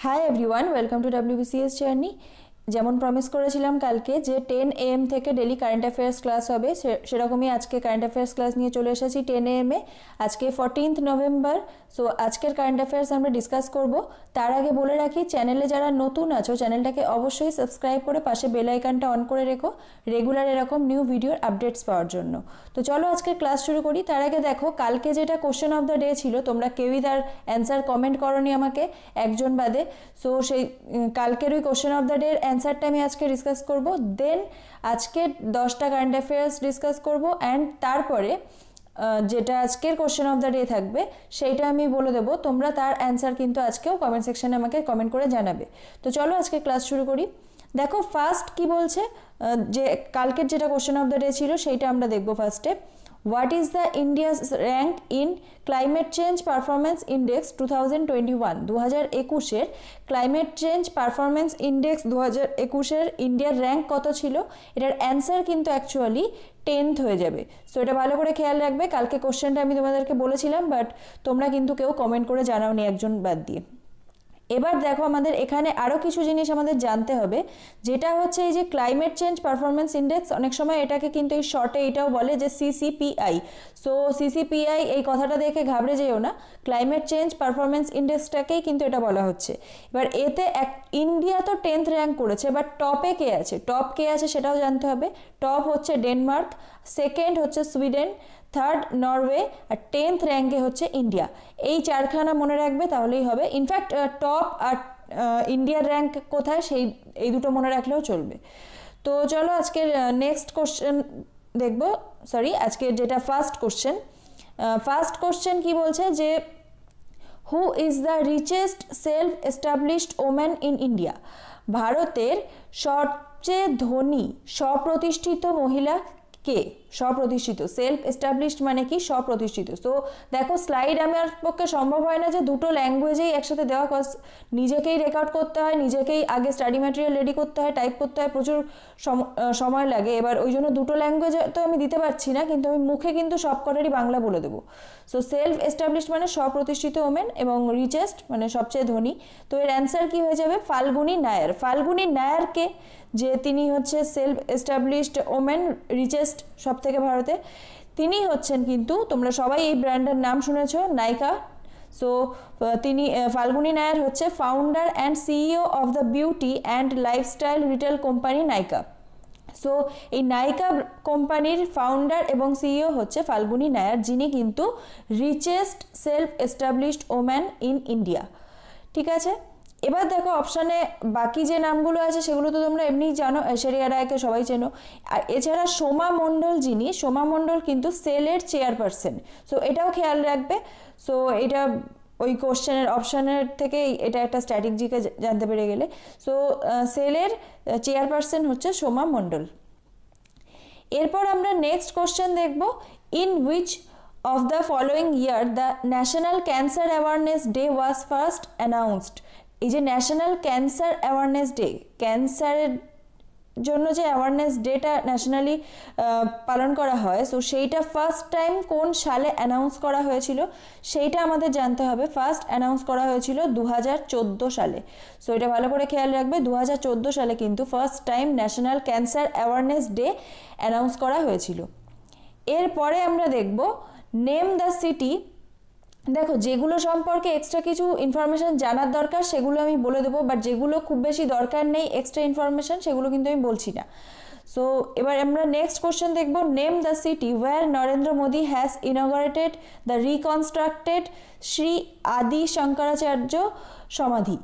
Hi everyone, welcome to WBCS Journey. যেমন promise করেছিলাম কালকে যে টেন এম থেকে ডেলি কারেন্ট অ্যাফেয়ার্স ক্লাস হবে সেরকমই আজকে কারেন্ট অ্যাফেয়ার্স ক্লাস নিয়ে চলে এসেছি টেন এমে আজকে ফোরটিন্থ নভেম্বর সো আজকের কারেন্ট অ্যাফেয়ার্স আমরা ডিসকাস করব তার আগে বলে রাখি চ্যানেলে যারা নতুন আছো চ্যানেলটাকে অবশ্যই সাবস্ক্রাইব করে পাশে বেল আইকনটা অন করে রেখো রেগুলার এরকম নিউ ভিডিওর আপডেটস পাওয়ার জন্য তো চলো আজকের ক্লাস শুরু করি তার আগে দেখো কালকে যেটা কোশ্চেন অফ দ্য ডে ছিল তোমরা কেউই তার অ্যান্সার কমেন্ট করনি আমাকে একজন বাদে সো সেই কালকের ওই কোশ্চেন অফ দ্য ডের অ্যান্সারটা আমি আজকে ডিসকাস করব দেন আজকে দশটা কারেন্ট অ্যাফেয়ার্স ডিসকাস করব অ্যান্ড তারপরে যেটা আজকের কোশ্চেন অফ দ্য ডে থাকবে সেইটা আমি বলে দেবো তোমরা তার অ্যান্সার কিন্তু আজকেও কমেন্ট সেকশানে আমাকে কমেন্ট করে জানাবে তো চলো আজকে ক্লাস শুরু করি দেখো ফার্স্ট কি বলছে যে কালকের যেটা কোশ্চেন অফ দ্য ডে ছিল সেইটা আমরা দেখবো ফার্স্টে What is the India's rank in climate change performance index 2021 2021 এর ক্লাইমেট চেঞ্জ পারফরম্যান্স ইন্ডেক্স 2021 এর ইন্ডিয়ার র্যাঙ্ক কত ছিল এটার অ্যান্সার কিন্তু অ্যাকচুয়ালি টেন্থ হয়ে যাবে সো এটা ভালো করে খেয়াল রাখবে কালকে কোশ্চেনটা আমি তোমাদেরকে বলেছিলাম বাট তোমরা কিন্তু কেউ কমেন্ট করে জানাওনি একজন বাদ দিয়ে এবার দেখো আমাদের এখানে আরও কিছু জিনিস আমাদের জানতে হবে যেটা হচ্ছে এই যে ক্লাইমেট চেঞ্জ পারফরমেন্স ইন্ডেক্স অনেক সময় এটাকে কিন্তু এই শর্টে এটাও বলে যে সিসিপিআই সো সিসিপিআই এই কথাটা দেখে ঘাবড়ে যেও না ক্লাইমেট চেঞ্জ পারফরমেন্স ইন্ডেক্সটাকেই কিন্তু এটা বলা হচ্ছে এবার এতে এক ইন্ডিয়া তো টেন্থ র্যাঙ্ক করেছে বাট টপে কে আছে টপ কে আছে সেটাও জানতে হবে টপ হচ্ছে ডেনমার্ক সেকেন্ড হচ্ছে সুইডেন থার্ড নরওয়ে আর টেন্থ র্যাঙ্কে হচ্ছে ইন্ডিয়া এই চারখানা মনে রাখবে তাহলেই হবে ইনফ্যাক্ট টপ আর ইন্ডিয়ার র্যাঙ্ক কোথায় সেই এই দুটো মনে রাখলেও চলবে তো চলো আজকের নেক্সট কোশ্চেন দেখব সরি আজকের যেটা ফার্স্ট কোশ্চেন ফার্স্ট কোশ্চেন কি বলছে যে who is the richest self established woman in India ভারতের সবচেয়ে ধনী স্বপ্রতিষ্ঠিত মহিলা কে স্বপ্রতিষ্ঠিত সেলফ এস্টাবলিশড মানে কি স্বপ্রতিষ্ঠিত সো দেখো স্লাইড আমার পক্ষে সম্ভব হয় না যে দুটো ল্যাঙ্গুয়েজেই একসাথে দেওয়া কজ নিজেকেই রেকর্ড করতে হয় নিজেকেই আগে স্টাডি ম্যাটেরিয়াল রেডি করতে হয় টাইপ করতে হয় প্রচুর সময় লাগে এবার ওই জন্য দুটো ল্যাঙ্গুয়েজ তো আমি দিতে পারছি না কিন্তু আমি মুখে কিন্তু সবকটারই বাংলা বলে দেবো সো সেলফ এস্টাবলিশড মানে স্বপ্রতিষ্ঠিত ওমেন এবং রিচেস্ট মানে সবচেয়ে ধনী তো এর অ্যান্সার কি হয়ে যাবে ফাল্গুনি নায়ার ফাল্গুনি নায়ারকে যে তিনি হচ্ছে সেলফ এস্টাবলিশড ওমেন রিচেস্ট সব থেকে ভারতে তিনি হচ্ছেন কিন্তু তোমরা সবাই এই ব্র্যান্ডের নাম শুনেছ নাইকা সো তিনি ফাল্গুনি নায়ার হচ্ছে founder and CEO of the beauty and lifestyle retail company Nykaa so এই নায়িকা কোম্পানির ফাউন্ডার এবং সিইও হচ্ছে ফাল্গুনি নায়ার যিনি কিন্তু richest self established woman in India ঠিক আছে এবার দেখো অপশানে বাকি যে নামগুলো আছে সেগুলো তো তোমরা এমনিই জানো ঐশ্বরিয়া রায়কে সবাই চেনো আর এছাড়া সোমা মণ্ডল যিনি সোমা মণ্ডল কিন্তু সেলের চেয়ারপারসন সো এটাও খেয়াল রাখবে সো এটা ওই কোশ্চেনের অপশানের থেকে এটা একটা স্ট্র্যাটেজিকে জানতে পেরে গেলে সো সেলের চেয়ারপারসন হচ্ছে সোমা মণ্ডল এরপর আমরা নেক্সট কোশ্চেন দেখব in which of the following year the national cancer awareness day was first announced এই যে ন্যাশনাল ক্যান্সার অ্যাওয়ারনেস ডে ক্যান্সারের জন্য যে অ্যাওয়ারনেস ডেটা ন্যাশনালি পালন করা হয় সো সেইটা ফার্স্ট টাইম কোন সালে অ্যানাউন্স করা হয়েছিল সেইটা আমাদের জানতে হবে ফার্স্ট অ্যানাউন্স করা হয়েছিল দু সালে সো এটা ভালো করে খেয়াল রাখবে দু সালে কিন্তু first time national cancer awareness day announce করা হয়েছিল এরপরে আমরা দেখব নেম দ্য সিটি দেখো যেগুলো সম্পর্কে এক্সট্রা কিছু ইনফরমেশান জানার দরকার সেগুলো আমি বলে দেবো বাট যেগুলো খুব বেশি দরকার নেই এক্সট্রা ইনফরমেশান সেগুলো কিন্তু আমি বলছি না সো এবার আমরা নেক্সট কোশ্চেন দেখবো name the city where Narendra Modi has inaugurated the reconstructed Shri Adi Shankaracharya সমাধি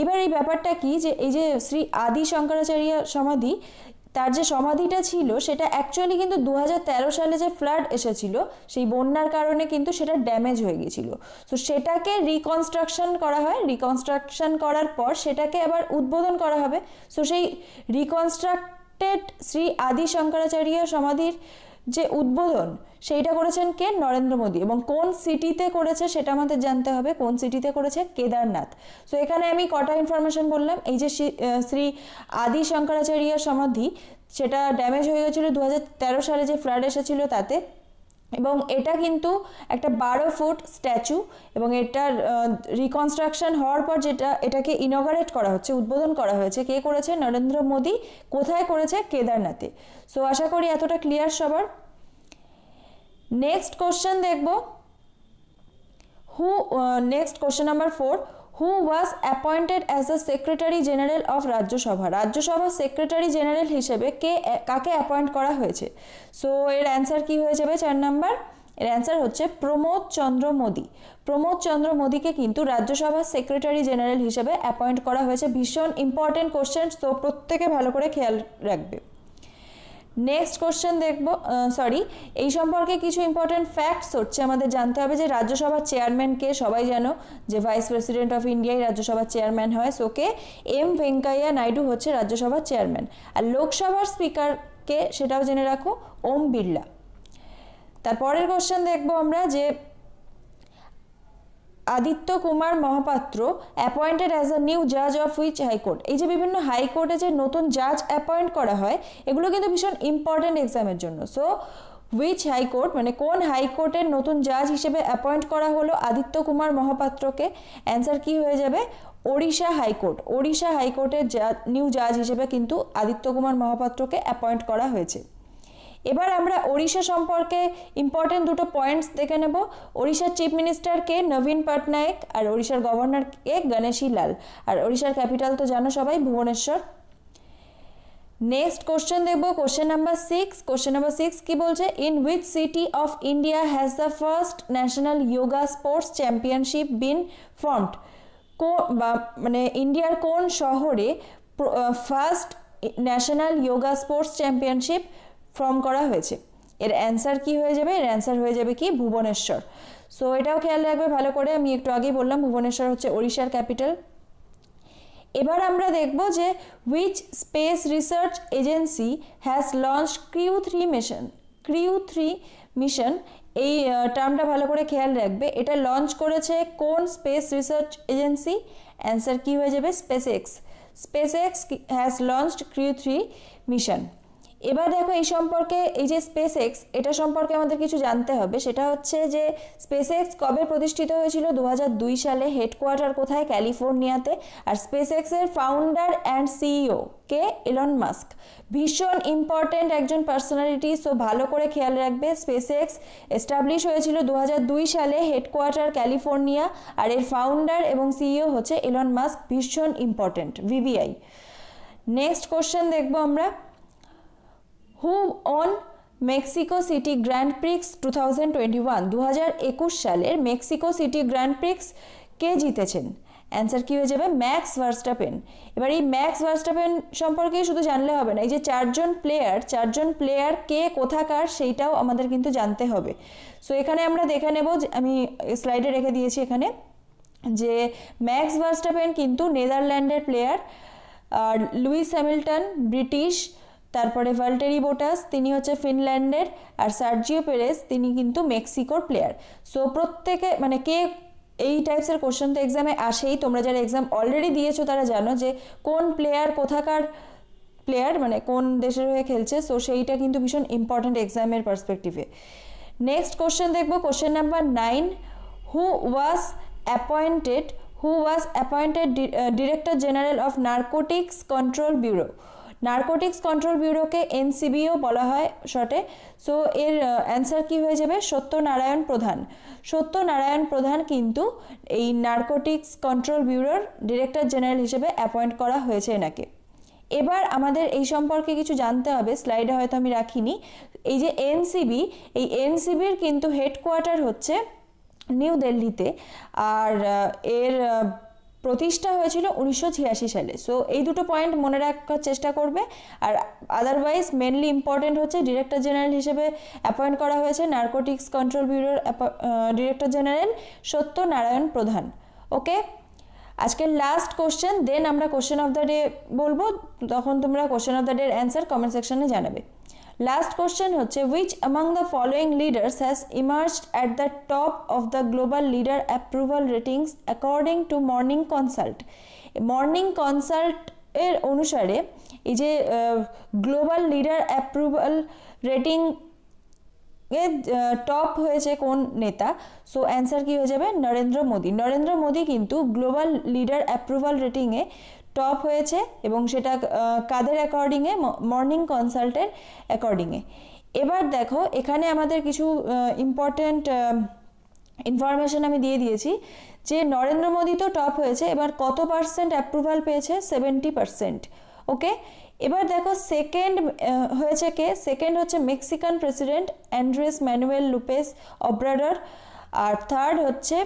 এবার এই ব্যাপারটা কি যে এই যে শ্রী আদি শঙ্করাচার্য সমাধি তার যে সমাধিটা ছিল সেটা অ্যাকচুয়ালি কিন্তু দু সালে যে ফ্লাড এসেছিল সেই বন্যার কারণে কিন্তু সেটা ড্যামেজ হয়ে গিয়েছিল তো সেটাকে রিকনস্ট্রাকশন করা হয় রিকনস্ট্রাকশন করার পর সেটাকে আবার উদ্বোধন করা হবে সো সেই রিকনস্ট্রাক্টেড শ্রী আদি শঙ্করাচার্য সমাধির যে উদ্বোধন সেইটা করেছেন কে নরেন্দ্র মোদী এবং কোন সিটিতে করেছে সেটা আমাদের জানতে হবে কোন সিটিতে করেছে কেদারনাথ সো এখানে আমি কটা ইনফরমেশন বললাম এই যে শ্রী আদি শঙ্করাচার্যের সমাধি সেটা ড্যামেজ হয়ে গেছিলো দু সালে যে ফ্লাড এসেছিলো তাতে এবং এটা কিন্তু একটা বারো ফুট স্ট্যাচু এবং এটার রিকনস্ট্রাকশন হওয়ার পর যেটা এটাকে ইনগারেট করা হচ্ছে উদ্বোধন করা হয়েছে কে করেছে নরেন্দ্র মোদী কোথায় করেছে কেদারনাথে সো আশা করি এতটা ক্লিয়ার সবার নেক্সট কোশ্চেন দেখব who next question number four who was appointed as the secretary general of Rajya Sabha রাজ্যসভার সেক্রেটারি জেনারেল হিসেবে কে কাকে অ্যাপয়েন্ট করা হয়েছে সো এর অ্যান্সার কি হয়ে যাবে চার নাম্বার এর অ্যান্সার হচ্ছে প্রমোদ চন্দ্র মোদী প্রমোদ চন্দ্র মোদীকে কিন্তু রাজ্যসভার সেক্রেটারি জেনারেল হিসেবে অ্যাপয়েন্ট করা হয়েছে ভীষণ ইম্পর্টেন্ট কোশ্চেন তো প্রত্যেকে ভালো করে খেয়াল রাখবে নেক্সট কোশ্চেন দেখব সরি এই সম্পর্কে কিছু ইম্পর্টেন্ট ফ্যাক্টস হচ্ছে আমাদের জানতে হবে যে রাজ্যসভার চেয়ারম্যানকে সবাই জানো যে ভাইস প্রেসিডেন্ট অফ ইন্ডিয়ায় রাজ্যসভার চেয়ারম্যান হয় সোকে এম ভেঙ্কাইয়া নাইডু হচ্ছে রাজ্যসভার চেয়ারম্যান আর লোকসভার স্পিকারকে সেটাও জেনে রাখো ওম বিড়লা তারপরের কোশ্চেন দেখব আমরা যে Aditya Kumar Mohapatra appointed as a new জাজ অফ উইচ হাইকোর্ট এই যে বিভিন্ন হাইকোর্টে যে নতুন জাজ অ্যাপয়েন্ট করা হয় এগুলো কিন্তু ভীষণ ইম্পর্ট্যান্ট এক্সামের জন্য সো উইচ হাইকোর্ট মানে কোন হাইকোর্টের নতুন জাজ হিসেবে অ্যাপয়েন্ট করা হলো আদিত্য কুমার মহাপাত্রকে অ্যান্সার কি হয়ে যাবে ওড়িশা হাইকোর্ট ওড়িশা হাইকোর্টের নিউ জাজ হিসেবে কিন্তু আদিত্য কুমার মহাপাত্রকে অ্যাপয়েন্ট করা হয়েছে এবার আমরা ওড়িশা সম্পর্কে ইম্পর্টেন্ট দুটো পয়েন্টস দেখে নেব ওড়িশার চিফ মিনিস্টার কে নবীন পটনায়ক আর ওড়িশার গভর্নর কে গণেশী লাল আর ওড়িশার ক্যাপিটাল তো জানো সবাই ভুবনেশ্বর নেক্সট কোশ্চেন দেখব question number six question number six কি বলছে in which city of India has the first national yoga sports championship been formed বা মানে ইন্ডিয়ার কোন শহরে first national yoga sports championship form করা হয়েছে এর অ্যান্সার কি হয়ে যাবে এর অ্যান্সার হয়ে যাবে কি ভুবনেশ্বর সো এটাও খেয়াল রাখবে ভালো করে আমি একটু আগেই বললাম ভুবনেশ্বর হচ্ছে ওড়িশার ক্যাপিটাল এবার আমরা দেখব যে which space research agency has launch crew three mission crew three mission এই টার্মটা ভালো করে খেয়াল রাখবে এটা লঞ্চ করেছে কোন স্পেস রিসার্চ এজেন্সি অ্যান্সার কি হয়ে যাবে space X space X has launched crew three mission এবার দেখো এই সম্পর্কে এই যে স্পেস এক্স এটা সম্পর্কে আমাদের কিছু জানতে হবে সেটা হচ্ছে যে স্পেস এক্স কবে প্রতিষ্ঠিত হয়েছিল দু সালে হেডকোয়ার্টার কোথায় ক্যালিফোর্নিয়াতে আর স্পেস এক্সের ফাউন্ডার অ্যান্ড সিইও কে এলন মাস্ক ভীষণ ইম্পর্ট্যান্ট একজন পার্সোনালিটি সো ভালো করে খেয়াল রাখবে স্পেস এক্স এস্টাবলিশ হয়েছিল দু সালে হেডকোয়ার্টার ক্যালিফোর্নিয়া আর এর ফাউন্ডার এবং সিইও হচ্ছে এলন মাস্ক ভীষণ ইম্পর্ট্যান্ট ভিভিআই নেক্সট কোশ্চেন দেখবো আমরা who won Mexico City Grand Prix two thousand twenty one দু সালের মেক্সিকো সিটি গ্র্যান্ড প্রিক্স কে জিতেছেন অ্যান্সার কী হয়ে যাবে ম্যাক্স ভার্স্টাপেন এবার এই ম্যাক্স ভার্স্টাপেন সম্পর্কে শুধু জানলে হবে না এই যে চারজন প্লেয়ার চারজন প্লেয়ার কে কোথাকার সেইটাও আমাদের কিন্তু জানতে হবে সো এখানে আমরা দেখে নেব আমি স্লাইডে রেখে দিয়েছি এখানে যে ম্যাক্স ভার্স্টাপেন কিন্তু নেদারল্যান্ডের প্লেয়ার আর লুইস হ্যামিল্টন ব্রিটিশ তারপরে ভাল্টেরি বোটাস তিনি হচ্ছে ফিনল্যান্ডের আর সার্জিও পেরেস তিনি কিন্তু মেক্সিকোর প্লেয়ার সো প্রত্যেকে মানে কে এই টাইপসের কোশ্চেন তো এক্সামে আসেই তোমরা যারা এক্সাম অলরেডি দিয়েছো তারা জানো যে কোন প্লেয়ার কোথাকার প্লেয়ার মানে কোন দেশের হয়ে খেলছে সো সেইটা কিন্তু ভীষণ ইম্পর্ট্যান্ট এক্সামের পার্সপেক্টিভে নেক্সট কোশ্চেন দেখবো question number nine who was appointed who was appointed director general of narcotics control bureau narcotics control ব্যুরোকে এনসিবিও বলা হয় শর্টে সো এর অ্যান্সার কি হয়ে যাবে সত্যনারায়ণ প্রধান সত্যনারায়ণ প্রধান কিন্তু এই নার্কোটিক্স কন্ট্রোল ব্যুরোর ডিরেক্টর জেনারেল হিসেবে অ্যাপয়েন্ট করা হয়েছে এনাকে এবার আমাদের এই সম্পর্কে কিছু জানতে হবে স্লাইডে হয়তো আমি রাখিনি এই যে এনসিবি এই এনসিবির কিন্তু হেডকোয়ার্টার হচ্ছে নিউ দিল্লিতে আর এর প্রতিষ্ঠা হয়েছিল উনিশশো সালে সো এই দুটো পয়েন্ট মনে রাখার চেষ্টা করবে আর আদারওয়াইজ মেনলি ইম্পর্টেন্ট হচ্ছে ডিরেক্টর জেনারেল হিসেবে অ্যাপয়েন্ট করা হয়েছে নার্কোটিক্স কন্ট্রোল ব্যুরোর ডিরেক্টর জেনারেল সত্য নারায়ণ প্রধান ওকে আজকের লাস্ট কোশ্চেন দেন আমরা কোশ্চেন অফ দ্য ডে বলবো তখন তোমরা কোশ্চেন অফ দ্য ডের অ্যান্সার কমেন্ট সেকশনে জানাবে লাস্ট কোশ্চেন হচ্ছে which among the following leaders has emerged at the top of the global leader approval ratings according to Morning Consult Morning Consult এর অনুসারে এই যে গ্লোবাল লিডার অ্যাপ্রুভাল রেটিং এ top হয়েছে কোন নেতা সো অ্যান্সার কি হয়ে যাবে নরেন্দ্র মোদী নরেন্দ্র মোদী কিন্তু গ্লোবাল লিডার অ্যাপ্রুভাল রেটিংয়ে টপ হয়েছে এবং সেটা কাদের অ্যাকর্ডিংয়ে মর্নিং কনসাল্টের অ্যাকর্ডিংয়ে এবার দেখো এখানে আমাদের কিছু ইম্পর্ট্যান্ট ইনফরমেশন আমি দিয়ে দিয়েছি যে নরেন্দ্র মোদী তো টপ হয়েছে এবার কত পার্সেন্ট অ্যাপ্রুভাল পেয়েছে সেভেন্টি পার্সেন্ট ওকে এবার দেখো সেকেন্ড হয়েছে কে সেকেন্ড হচ্ছে Mexican president Andres Manuel Lopez Obrador আর থার্ড হচ্ছে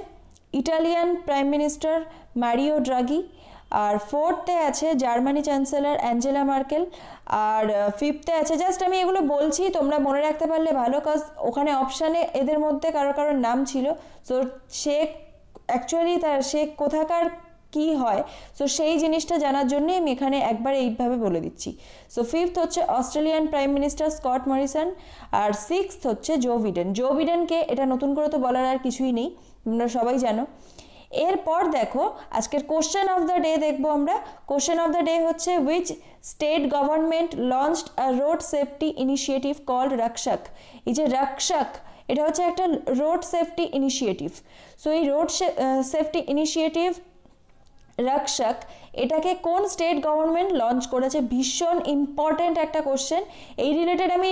Italian prime minister Mario Draghi আর ফোর্থে আছে জার্মানি চ্যান্সেলর অ্যাঞ্জেলা মার্কেল আর ফিফথে আছে জাস্ট আমি এগুলো বলছি তোমরা মনে রাখতে পারলে ভালো কাজ ওখানে অপশানে এদের মধ্যে কারো কারোর নাম ছিল তো সে অ্যাকচুয়ালি তার সে কোথাকার কি হয় সো সেই জিনিসটা জানার জন্যই আমি এখানে একবার এইভাবে বলে দিচ্ছি সো ফিফথ হচ্ছে Australian prime minister Scott Morrison আর সিক্সথ হচ্ছে জো বিডেন জো বিডেনকে এটা নতুন করে তো বলার আর কিছুই নেই তোমরা সবাই জানো এরপর দেখো আজকের কোশ্চেন অফ দ্য ডে দেখবো আমরা কোশ্চেন অফ দ্য ডে হচ্ছে which state government launched a road safety initiative call Rakshak এই যে রক্ষক এটা হচ্ছে একটা রোড সেফটি ইনিশিয়েটিভ সো এই রোড সেফটি ইনিশিয়েটিভ রক্ষক এটাকে কোন স্টেট গভর্নমেন্ট লঞ্চ করেছে ভীষণ ইম্পর্ট্যান্ট একটা কোশ্চেন এই রিলেটেড আমি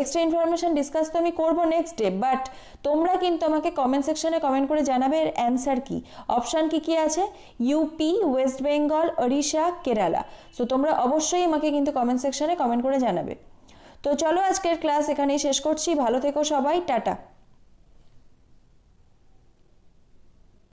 এক্সট্রা ইনফরমেশান ডিসকাস তো আমি করবো নেক্সট ডে বাট তোমরা কিন্তু আমাকে কমেন্ট সেকশনে কমেন্ট করে জানাবে এর অ্যান্সার কী অপশান কী কী আছে UP West Bengal Odisha Kerala so তোমরা অবশ্যই আমাকে কিন্তু কমেন্ট সেকশনে কমেন্ট করে জানাবে তো চলো আজকের ক্লাস এখানেই শেষ করছি ভালো থেকো সবাই টাটা